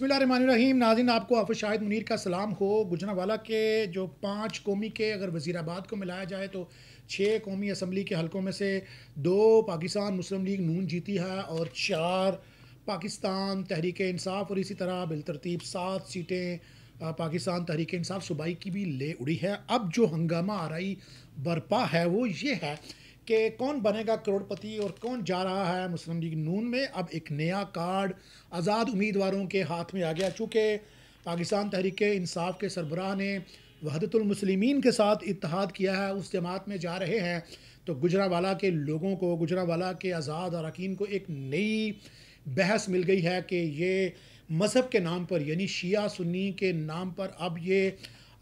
रहीम नाजिन आपको आफ शाहिद मुनीर का सलाम हो गुजरावाला के जो पाँच कौमी के अगर वज़ीराबाद को मिलाया जाए तो छः कौमी असम्बली के हलकों में से दो पाकिस्तान मुस्लिम लीग नून जीती है और चार पाकिस्तान तहरीक इंसाफ और इसी तरह बिलतरतीब सात सीटें पाकिस्तान तहरीक इंसाफ सूबाई की भी ले उड़ी है अब जो हंगामा आ रही बरपा है वो ये है कि कौन बनेगा करोड़पति और कौन जा रहा है मुस्लिम लीग नून में अब एक नया कार्ड आज़ाद उम्मीदवारों के हाथ में आ गया चूँकि पाकिस्तान तहरीक इंसाफ के सरबराह ने वहदतुलमसलिमिन के साथ इतिहाद किया है उस जमात में जा रहे हैं तो गुजरावाला के लोगों को गुजरावाला के आज़ाद अरकान को एक नई बहस मिल गई है कि ये मज़हब के नाम पर यानी शिया सुन्नी के नाम पर अब ये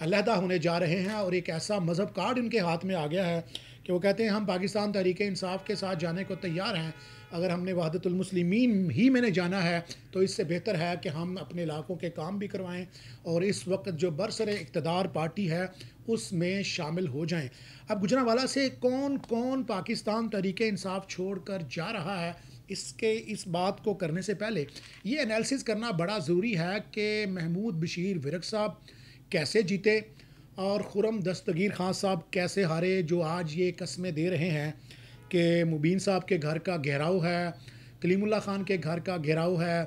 अलहदा होने जा रहे हैं और एक ऐसा मज़हब कार्ड इनके हाथ में आ गया है कि वो कहते हैं हम पाकिस्तान तहरीक इंसाफ के साथ जाने को तैयार हैं अगर हमने वहादतुलमसलिमिन ही मैंने जाना है तो इससे बेहतर है कि हम अपने इलाकों के काम भी करवाएं और इस वक्त जो बरसर इकतदार पार्टी है उसमें शामिल हो जाएं अब गुजरावाला से कौन कौन पाकिस्तान तहरीक इंसाफ छोड़ कर जा रहा है इसके इस बात को करने से पहले ये एनालिसिस करना बड़ा ज़रूरी है कि महमूद बशीर विरक साहब कैसे जीते और खुरम दस्तगीर खान साहब कैसे हारे जो आज ये कस्में दे रहे हैं कि मुबीन साहब के घर का घेराव है कलीमुल्ला खान के घर का घेराव है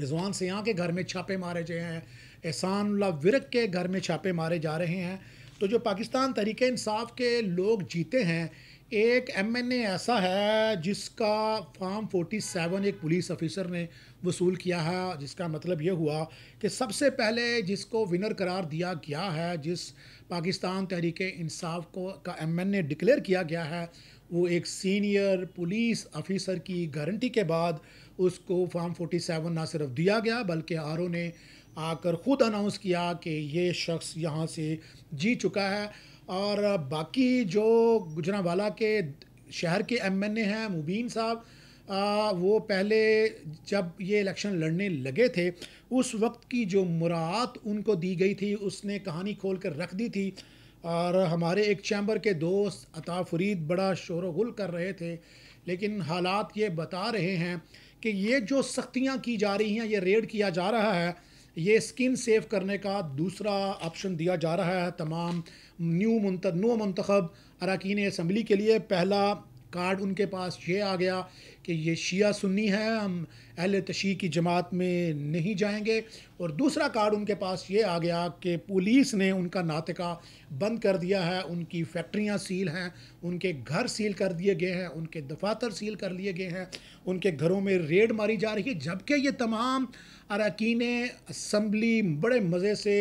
रिजवान सयाँ के घर में छापे मारे गए हैं एहसानुल्ला विरक के घर में छापे मारे जा रहे हैं तो जो पाकिस्तान तरीक़ानसाफ़ के लोग जीते हैं एक एमएनए ऐसा है जिसका फार्म 47 एक पुलिस ऑफिसर ने वसूल किया है जिसका मतलब ये हुआ कि सबसे पहले जिसको विनर करार दिया गया है जिस पाकिस्तान तहरीक इंसाफ को का एमएनए डिक्लेयर किया गया है वो एक सीनियर पुलिस ऑफिसर की गारंटी के बाद उसको फार्म 47 ना सिर्फ दिया गया बल्कि आर ने आकर ख़ुद अनाउंस किया कि ये शख्स यहाँ से जी चुका है और बाकी जो गुजरावाला के शहर के एम एन ए हैं मुबीन साहब वो पहले जब ये इलेक्शन लड़ने लगे थे उस वक्त की जो मुरात उनको दी गई थी उसने कहानी खोल कर रख दी थी और हमारे एक चैम्बर के दोस्त अता फरीद बड़ा शोर गुल कर रहे थे लेकिन हालात ये बता रहे हैं कि ये जो सख्तियाँ की जा रही हैं ये रेड किया जा रहा है ये स्किन सेव करने का दूसरा ऑप्शन दिया जा रहा है तमाम न्यू मुंत नो मंतखब अरकान इसम्बली के लिए पहला कार्ड उनके पास ये आ गया कि ये शिया सुन्नी है हम अहल तशी की जमात में नहीं जाएंगे और दूसरा कार्ड उनके पास ये आ गया कि पुलिस ने उनका नातिका बंद कर दिया है उनकी फैक्ट्रियाँ सील हैं उनके घर सील कर दिए गए हैं उनके दफातर सील कर लिए गए हैं उनके घरों में रेड मारी जा रही है जबकि ये तमाम अरकान असम्बली बड़े मज़े से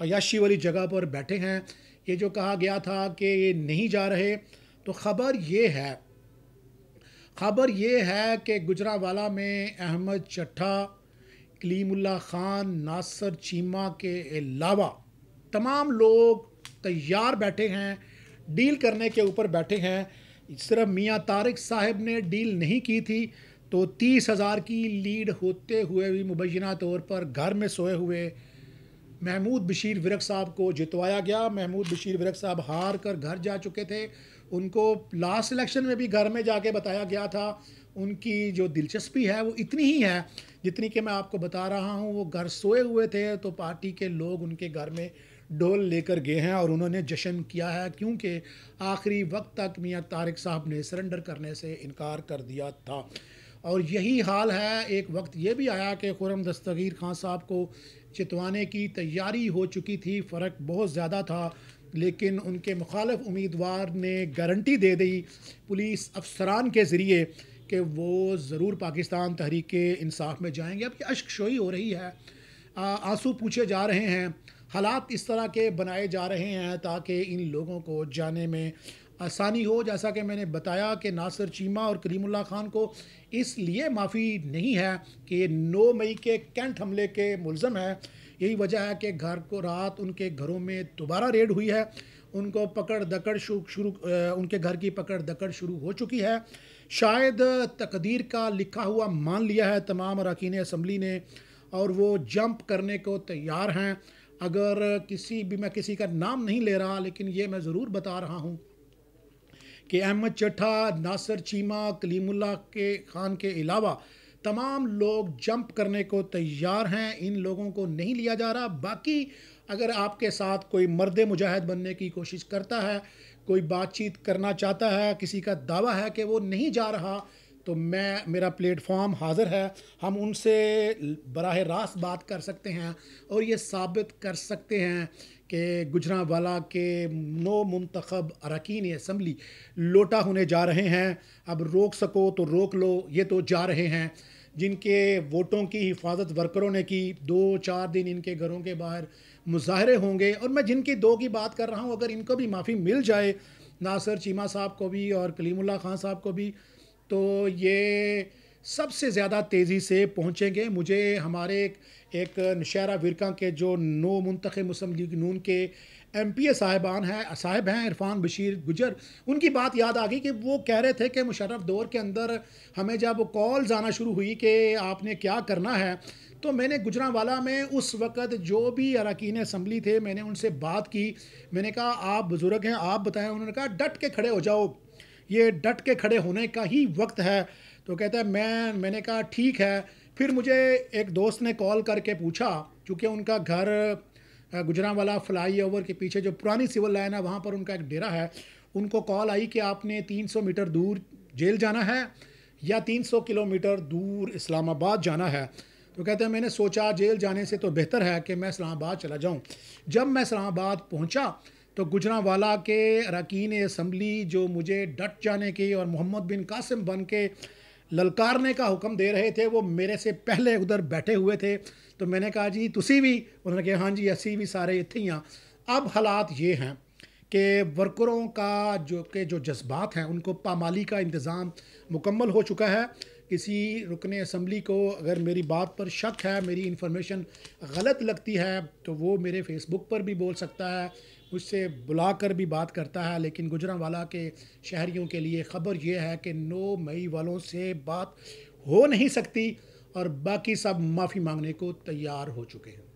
अयाशी वाली जगह पर बैठे हैं ये जो कहा गया था कि ये नहीं जा रहे तो ख़बर ये है खबर ये है कि गुजरावाला में अहमद चट्ठा कलीमुल्ला ख़ान नासर चीमा के अलावा तमाम लोग तैयार बैठे हैं डील करने के ऊपर बैठे हैं सिर्फ मियाँ तारिक साहब ने डील नहीं की थी तो तीस हज़ार की लीड होते हुए भी मुबैना तौर पर घर में सोए हुए महमूद बशीर विरक साहब को जितवाया गया महमूद बशीर विरक साहब हार कर घर जा चुके थे उनको लास्ट इलेक्शन में भी घर में जाके बताया गया था उनकी जो दिलचस्पी है वो इतनी ही है जितनी कि मैं आपको बता रहा हूँ वो घर सोए हुए थे तो पार्टी के लोग उनके घर में डोल लेकर गए हैं और उन्होंने जश्न किया है क्योंकि आखिरी वक्त तक मियाँ तारिक साहब ने सरेंडर करने से इनकार कर दिया था और यही हाल है एक वक्त ये भी आया कि खुरम दस्तगीर खान साहब को चितवाने की तैयारी हो चुकी थी फ़र्क बहुत ज़्यादा था लेकिन उनके मुखालफ उम्मीदवार ने गारंटी दे दी पुलिस अफसरान के ज़रिए कि वो ज़रूर पाकिस्तान तहरीक इंसाफ में जाएंगे अब ये शोई हो रही है आंसू पूछे जा रहे हैं हालात इस तरह के बनाए जा रहे हैं ताकि इन लोगों को जाने में आसानी हो जैसा कि मैंने बताया कि नासिर चीमा और करीमुल्ला खान को इसलिए माफ़ी नहीं है कि ये नौ मई के कैंट हमले के मुलम हैं यही वजह है कि घर को रात उनके घरों में दोबारा रेड हुई है उनको पकड़ दकड़ शुरू उनके घर की पकड़ दकड़ शुरू हो चुकी है शायद तकदीर का लिखा हुआ मान लिया है तमाम अरकान असम्बली ने और वो जंप करने को तैयार हैं अगर किसी भी मैं किसी का नाम नहीं ले रहा लेकिन ये मैं ज़रूर बता रहा हूँ कि अहमद चट्ठा नासर चीमा कलीमुल्ला के ख़ान के अलावा तमाम लोग जंप करने को तैयार हैं इन लोगों को नहीं लिया जा रहा बाकी अगर आपके साथ कोई मर्द मुजाहिद बनने की कोशिश करता है कोई बातचीत करना चाहता है किसी का दावा है कि वो नहीं जा रहा तो मैं मेरा प्लेटफॉर्म हाज़िर है हम उनसे बरह रास्त बात कर सकते हैं और ये साबित कर सकते हैं कि गुजरावाला के नो मंतखब अरकान असम्बली लोटा होने जा रहे हैं अब रोक सको तो रोक लो ये तो जा रहे हैं जिनके वोटों की हिफाजत वर्करों ने की दो चार दिन इनके घरों के बाहर मुजाहरे होंगे और मैं जिनकी दो की बात कर रहा हूँ अगर इनको भी माफ़ी मिल जाए नासर चीमा साहब को भी और कलीमुल्ला खान साहब को भी तो ये सबसे ज़्यादा तेज़ी से पहुँचेंगे मुझे हमारे एक, एक नशहरा विरका के जो नो मुंतख मुस्लिम लीग नून के एम पी ए साहिबान हैं साहिब हैं इरफान बशीर गुजर उनकी बात याद आ गई कि वो कह रहे थे कि मुशर्रफ दौर के अंदर हमें जब कॉल्स आना शुरू हुई कि आपने क्या करना है तो मैंने गुजरावाला में उस वक़्त जो भी अरकान असम्बली थे मैंने उनसे बात की मैंने कहा आप बुज़ुर्ग हैं आप बताएं उन्होंने कहा डट के खड़े हो जाओ ये डट के खड़े होने का ही वक्त है तो कहता है मैं मैंने कहा ठीक है फिर मुझे एक दोस्त ने कॉल करके पूछा चूँकि उनका घर गुजरा वाला फ्लाई ओवर के पीछे जो पुरानी सिविल लाइन है वहाँ पर उनका एक डेरा है उनको कॉल आई कि आपने 300 मीटर दूर जेल जाना है या 300 किलोमीटर दूर इस्लामाबाद जाना है तो कहते हैं मैंने सोचा जेल जाने से तो बेहतर है कि मैं इस्लामाबाद चला जाऊं जब मैं इस्लामाबाद पहुंचा तो गुजरावाला के अरकान असम्बली जो मुझे डट जाने की और मोहम्मद बिन कासिम बन के ललकारने का हुक्म दे रहे थे वो मेरे से पहले उधर बैठे हुए थे तो मैंने कहा जी तुसी भी उन्होंने कहा हाँ जी असी भी सारे इतने हाँ अब हालात ये हैं कि वर्करों का जो के जो जज्बात हैं उनको पामाली का इंतज़ाम मुकम्मल हो चुका है किसी रुकन असम्बली को अगर मेरी बात पर शक है मेरी इन्फॉर्मेशन गलत लगती है तो वो मेरे फेसबुक पर भी बोल सकता है मुझसे बुला कर भी बात करता है लेकिन गुजरावाला के शहरीों के लिए ख़बर यह है कि नौ मई वालों से बात हो नहीं सकती और बाकी सब माफ़ी मांगने को तैयार हो चुके हैं